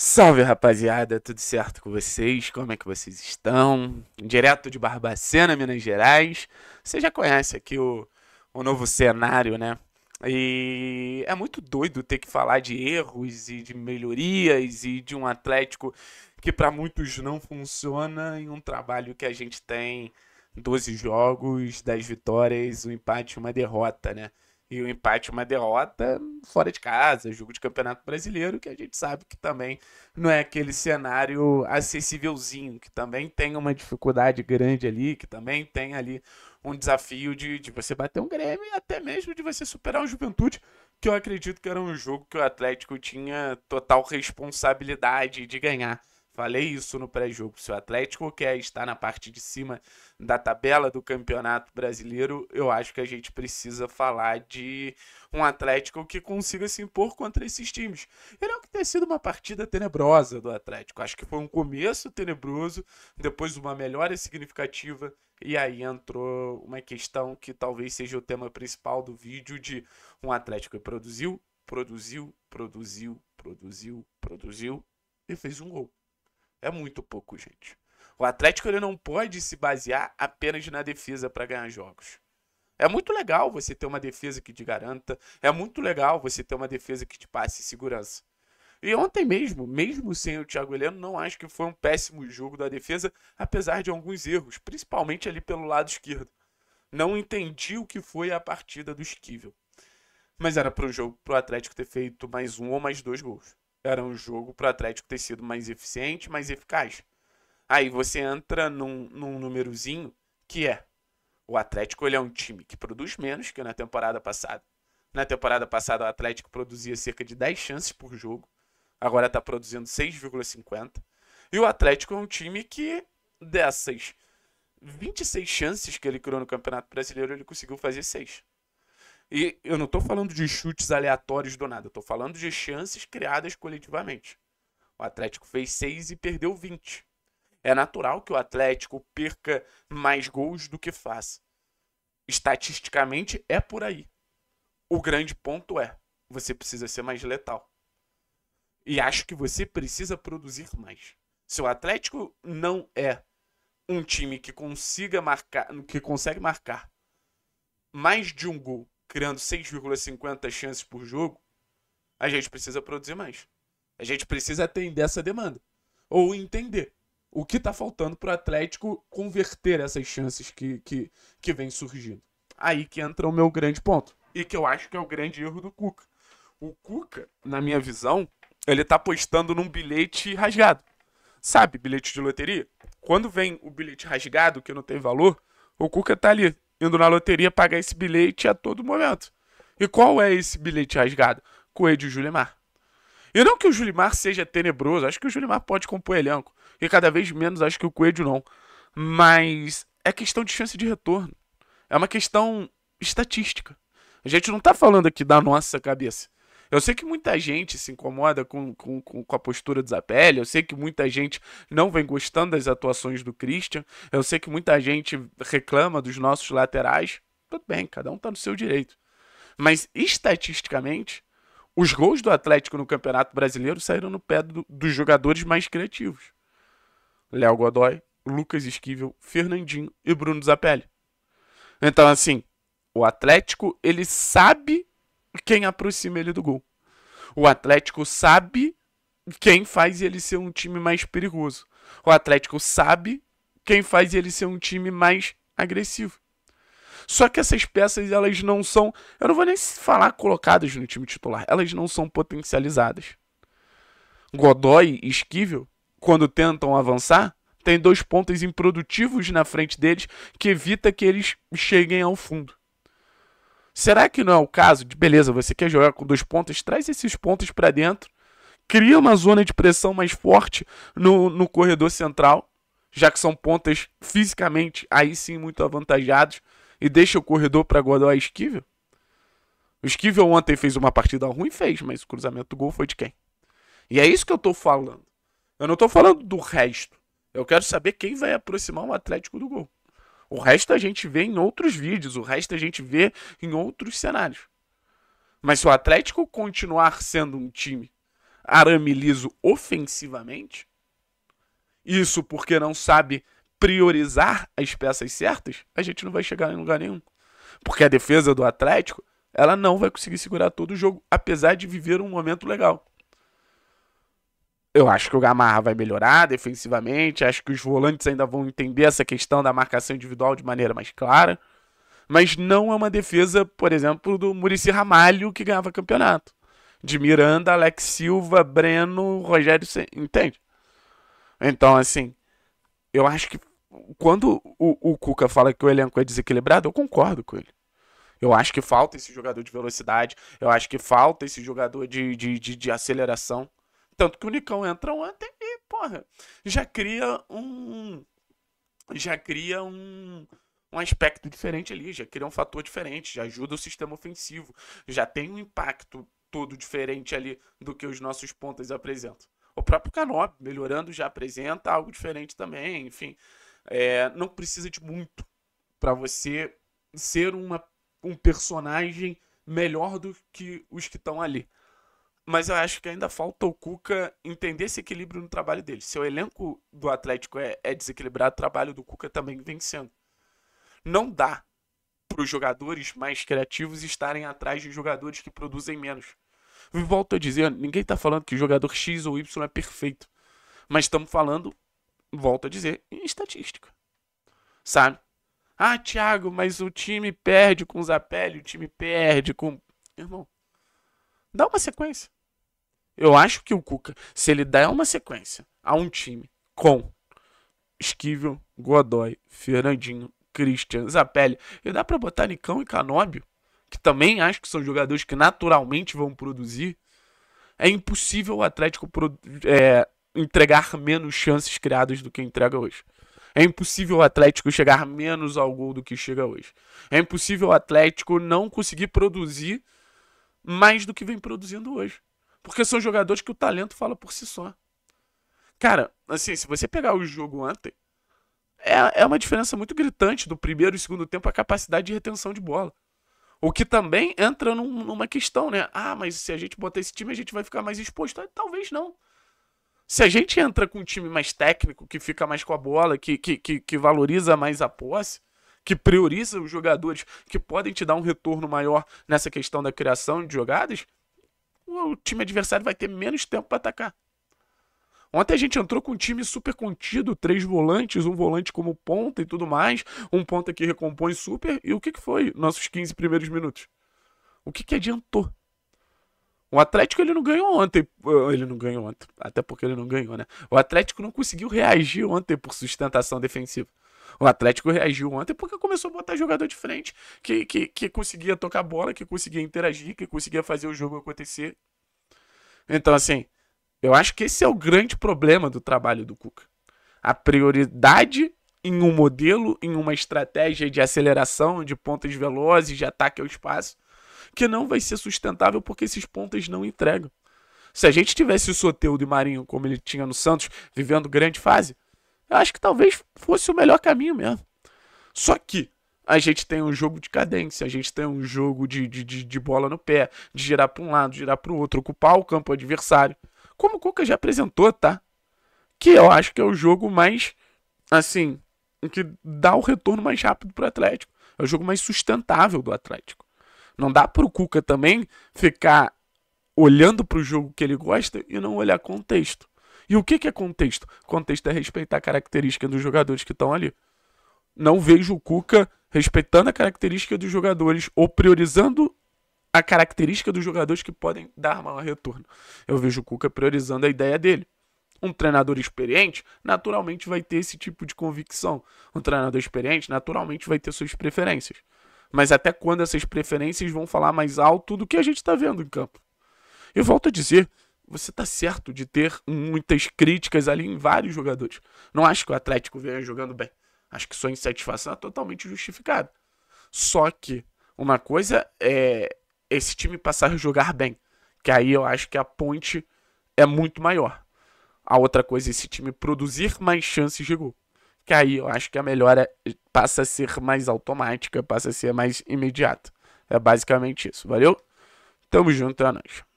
Salve rapaziada, tudo certo com vocês? Como é que vocês estão? Direto de Barbacena, Minas Gerais. Você já conhece aqui o, o novo cenário, né? E é muito doido ter que falar de erros e de melhorias e de um Atlético que para muitos não funciona em um trabalho que a gente tem 12 jogos, 10 vitórias, um empate e uma derrota, né? E o um empate, uma derrota fora de casa, jogo de campeonato brasileiro, que a gente sabe que também não é aquele cenário acessívelzinho, que também tem uma dificuldade grande ali, que também tem ali um desafio de, de você bater um Grêmio e até mesmo de você superar o Juventude, que eu acredito que era um jogo que o Atlético tinha total responsabilidade de ganhar. Falei isso no pré-jogo. Se o Atlético quer estar na parte de cima da tabela do Campeonato Brasileiro, eu acho que a gente precisa falar de um Atlético que consiga se impor contra esses times. E não que tenha sido uma partida tenebrosa do Atlético. Acho que foi um começo tenebroso, depois uma melhora significativa, e aí entrou uma questão que talvez seja o tema principal do vídeo de um Atlético que produziu, produziu, produziu, produziu, produziu e fez um gol. É muito pouco, gente. O Atlético ele não pode se basear apenas na defesa para ganhar jogos. É muito legal você ter uma defesa que te garanta, é muito legal você ter uma defesa que te passe segurança. E ontem mesmo, mesmo sem o Thiago Heleno, não acho que foi um péssimo jogo da defesa, apesar de alguns erros, principalmente ali pelo lado esquerdo. Não entendi o que foi a partida do Esquivel. Mas era para o jogo, para o Atlético ter feito mais um ou mais dois gols era um jogo para o Atlético ter sido mais eficiente, mais eficaz. Aí você entra num, num númerozinho que é o Atlético ele é um time que produz menos que na temporada passada. Na temporada passada o Atlético produzia cerca de 10 chances por jogo, agora está produzindo 6,50. E o Atlético é um time que dessas 26 chances que ele criou no Campeonato Brasileiro, ele conseguiu fazer 6. E eu não estou falando de chutes aleatórios do nada, eu tô falando de chances criadas coletivamente. O Atlético fez 6 e perdeu 20. É natural que o Atlético perca mais gols do que faça. Estatisticamente é por aí. O grande ponto é: você precisa ser mais letal. E acho que você precisa produzir mais. Se o Atlético não é um time que consiga marcar, que consegue marcar mais de um gol criando 6,50 chances por jogo, a gente precisa produzir mais. A gente precisa atender essa demanda. Ou entender o que está faltando para o Atlético converter essas chances que, que, que vem surgindo. Aí que entra o meu grande ponto. E que eu acho que é o grande erro do Cuca. O Cuca, na minha visão, ele está apostando num bilhete rasgado. Sabe, bilhete de loteria? Quando vem o bilhete rasgado, que não tem valor, o Cuca está ali indo na loteria pagar esse bilhete a todo momento. E qual é esse bilhete rasgado? Coelho e Julimar. E não que o Julimar seja tenebroso, acho que o Julimar pode compor elenco. E cada vez menos acho que o Coelho não. Mas é questão de chance de retorno. É uma questão estatística. A gente não está falando aqui da nossa cabeça. Eu sei que muita gente se incomoda com, com, com, a postura do Zapelli, eu sei que muita gente não vem gostando das atuações do Christian, eu sei que muita gente reclama dos nossos laterais. Tudo bem, cada um está no seu direito. Mas estatisticamente, os gols do Atlético no Campeonato Brasileiro saíram no pé do, dos jogadores mais criativos. Léo Godoy, Lucas Esquivel, Fernandinho e Bruno Zapelli. Então, assim, o Atlético, ele sabe quem aproxima ele do gol. O Atlético sabe quem faz ele ser um time mais perigoso. O Atlético sabe quem faz ele ser um time mais agressivo. Só que essas peças, elas não são. Eu não vou nem falar colocadas no time titular. Elas não são potencializadas. Godoy e Esquivel, quando tentam avançar, tem dois pontos improdutivos na frente deles que evita que eles cheguem ao fundo. Será que não é o caso de, beleza, você quer jogar com dois pontos? traz esses pontos para dentro, cria uma zona de pressão mais forte no, no corredor central, já que são pontas fisicamente aí sim muito avantajados, e deixa o corredor para guardar o Esquivel? O Esquivel ontem fez uma partida ruim, fez, mas o cruzamento do gol foi de quem? E é isso que eu tô falando. Eu não tô falando do resto. Eu quero saber quem vai aproximar o Atlético do gol. O resto a gente vê em outros vídeos, o resto a gente vê em outros cenários. Mas se o Atlético continuar sendo um time arame liso ofensivamente, isso porque não sabe priorizar as peças certas, a gente não vai chegar em lugar nenhum. Porque a defesa do Atlético, ela não vai conseguir segurar todo o jogo, apesar de viver um momento legal. Eu acho que o Gamarra vai melhorar defensivamente, acho que os volantes ainda vão entender essa questão da marcação individual de maneira mais clara, mas não é uma defesa, por exemplo, do Murici Ramalho que ganhava campeonato. De Miranda, Alex Silva, Breno, Rogério, entende? Então, assim, eu acho que quando o, o Cuca fala que o elenco é desequilibrado, eu concordo com ele. Eu acho que falta esse jogador de velocidade, eu acho que falta esse jogador de, de, de, de aceleração. Tanto que o Nicão entra ontem e, porra, já cria um. Já cria um um aspecto diferente ali, já cria um fator diferente, já ajuda o sistema ofensivo, já tem um impacto todo diferente ali do que os nossos pontas apresentam. O próprio Canop, melhorando, já apresenta algo diferente também, enfim. É, não precisa de muito para você ser uma, um personagem melhor do que os que estão ali mas eu acho que ainda falta o Cuca entender esse equilíbrio no trabalho dele. Se o elenco do Atlético é, é desequilibrado, o trabalho do Cuca também vem sendo. Não dá para os jogadores mais criativos estarem atrás de jogadores que produzem menos. Volto a dizer, ninguém está falando que o jogador X ou Y é perfeito. Mas estamos falando, volto a dizer, em estatística. Sabe? Ah, Thiago, mas o time perde com o Zapelli, o time perde com. Irmão, dá uma sequência. Eu acho que o Cuca, se ele der uma sequência a um time com Esquivel, Godoy, Fernandinho, Christian, Zapelli, e dá para botar Nicão e Canóbio, que também acho que são jogadores que naturalmente vão produzir, é impossível o Atlético é, entregar menos chances criadas do que entrega hoje. É impossível o Atlético chegar menos ao gol do que chega hoje. É impossível o Atlético não conseguir produzir mais do que vem produzindo hoje. Porque são jogadores que o talento fala por si só. Cara, assim, se você pegar o jogo ontem, é, é uma diferença muito gritante do primeiro e segundo tempo a capacidade de retenção de bola. O que também entra num, numa questão, né? Ah, mas se a gente botar esse time, a gente vai ficar mais exposto. Ah, talvez não. Se a gente entra com um time mais técnico, que fica mais com a bola, que, que, que, que valoriza mais a posse, que prioriza os jogadores que podem te dar um retorno maior nessa questão da criação de jogadas, o time adversário vai ter menos tempo para atacar. Ontem a gente entrou com um time super contido, três volantes, um volante como ponta e tudo mais, um ponta que recompõe super. E o que, que foi nossos 15 primeiros minutos? O que, que adiantou? O Atlético ele não ganhou ontem. Eh, ele não ganhou ontem. Até porque ele não ganhou, né? O Atlético não conseguiu reagir ontem por sustentação defensiva. O Atlético reagiu ontem porque começou a botar jogador de frente que, que, que conseguia tocar bola, que conseguia interagir, que conseguia fazer o jogo acontecer. Então, assim, eu acho que esse é o grande problema do trabalho do Cuca. A prioridade em um modelo, em uma estratégia de aceleração, de pontas velozes, de ataque ao espaço, que não vai ser sustentável porque esses pontas não entregam. Se a gente tivesse o Soteudo e Marinho como ele tinha no Santos, vivendo grande fase, eu acho que talvez fosse o melhor caminho mesmo. Só que a gente tem um jogo de cadência, a gente tem um jogo de, de, de, de bola no pé, de girar para um lado, girar para o outro, ocupar o campo adversário. Como o Cuca já apresentou, tá? Que eu acho que é o jogo mais, assim, que dá o retorno mais rápido para o Atlético. É o jogo mais sustentável do Atlético. Não dá para o Cuca também ficar olhando para o jogo que ele gosta e não olhar contexto. E o que, que é contexto? Contexto é respeitar a característica dos jogadores que estão ali. Não vejo o Cuca respeitando a característica dos jogadores ou priorizando a característica dos jogadores que podem dar maior retorno. Eu vejo o Cuca priorizando a ideia dele. Um treinador experiente naturalmente vai ter esse tipo de convicção. Um treinador experiente naturalmente vai ter suas preferências. Mas até quando essas preferências vão falar mais alto do que a gente está vendo em campo? Eu volto a dizer, você tá certo de ter muitas críticas ali em vários jogadores. Não acho que o Atlético venha jogando bem. Acho que sua insatisfação é totalmente justificada. Só que uma coisa é esse time passar a jogar bem, que aí eu acho que a ponte é muito maior. A outra coisa é esse time produzir mais chances de gol, que aí eu acho que a melhora passa a ser mais automática, passa a ser mais imediata. É basicamente isso, valeu? Tamo junto, é nóis.